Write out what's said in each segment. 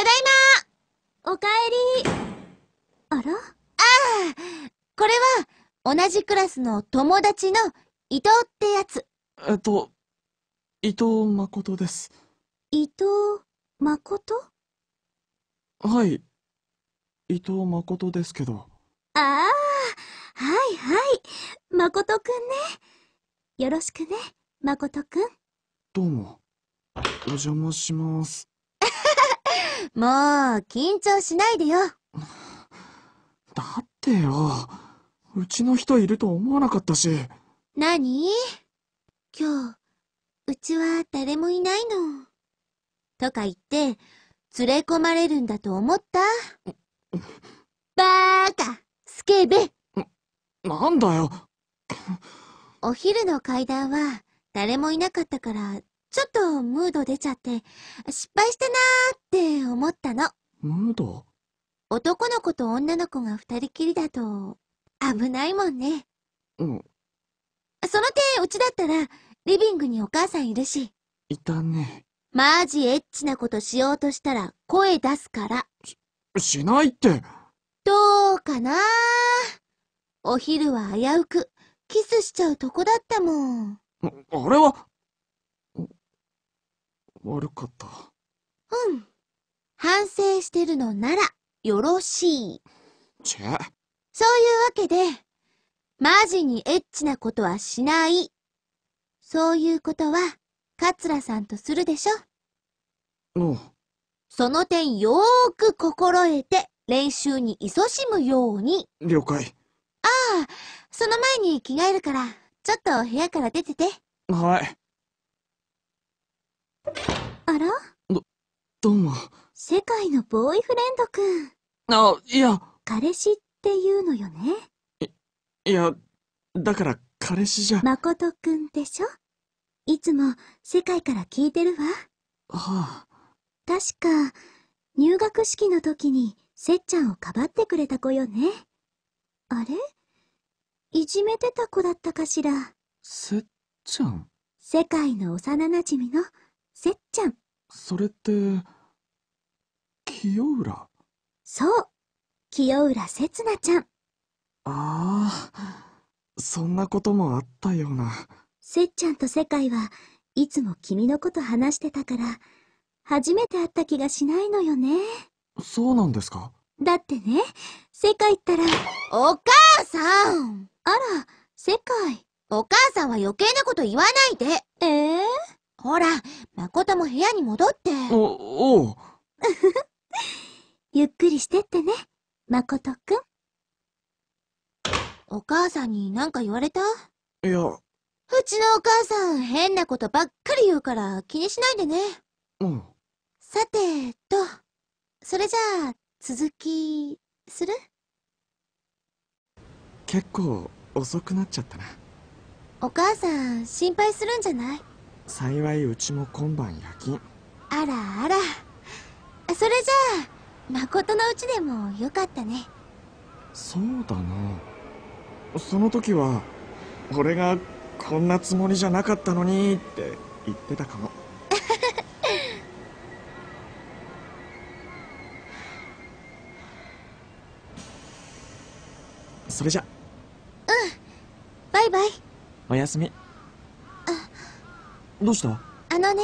ただいまおかえり。あらああ、これは、同じクラスの友達の伊藤ってやつ。えっと、伊藤誠です。伊藤誠はい。伊藤誠ですけど。ああ、はいはい。誠くんね。よろしくね、誠くん。どうも。お邪魔します。もう、緊張しないでよ。だってよ、うちの人いると思わなかったし。何今日、うちは誰もいないの。とか言って、連れ込まれるんだと思ったバーカスケベな、なんだよ。お昼の階段は誰もいなかったからちょっとムード出ちゃって、失敗したなーって思ったの。ムード男の子と女の子が二人きりだと、危ないもんね。うん。その手、うちだったら、リビングにお母さんいるし。いたね。マジエッチなことしようとしたら、声出すから。し、しないって。どうかなお昼は危うく、キスしちゃうとこだったもん。あれは、悪かった。うん。反省してるのなら、よろしい。ちぇ。そういうわけで、マジにエッチなことはしない。そういうことは、桂さんとするでしょうん。その点よーく心得て、練習に勤しむように。了解。ああ、その前に着替えるから、ちょっと部屋から出てて。はい。らど、どうも。世界のボーイフレンドくん。あ、いや。彼氏っていうのよね。い、いや、だから彼氏じゃ。誠くんでしょいつも世界から聞いてるわ。はあ。確か、入学式の時にせっちゃんをかばってくれた子よね。あれいじめてた子だったかしら。せっちゃん世界の幼馴染のせっちゃん。それって、清浦そう。清浦せつなちゃん。ああ、そんなこともあったような。せっちゃんと世界はいつも君のこと話してたから、初めて会った気がしないのよね。そうなんですかだってね、世界ったら、お母さんあら、世界。お母さんは余計なこと言わないで。ええーほら、誠も部屋に戻って。お、おう。ゆっくりしてってね、誠くん。お母さんに何か言われたいや。うちのお母さん、変なことばっかり言うから気にしないでね。うん。さて、と、それじゃあ、続き、する結構遅くなっちゃったな。お母さん、心配するんじゃない幸いうちも今晩夜勤あらあらそれじゃあ誠のうちでもよかったねそうだなその時は俺がこんなつもりじゃなかったのにって言ってたかも それじゃうんバイバイおやすみどうしたあのね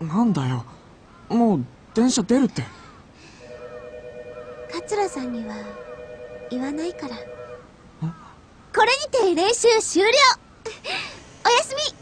なんだよもう電車出るって桂さんには言わないからこれにて練習終了おやすみ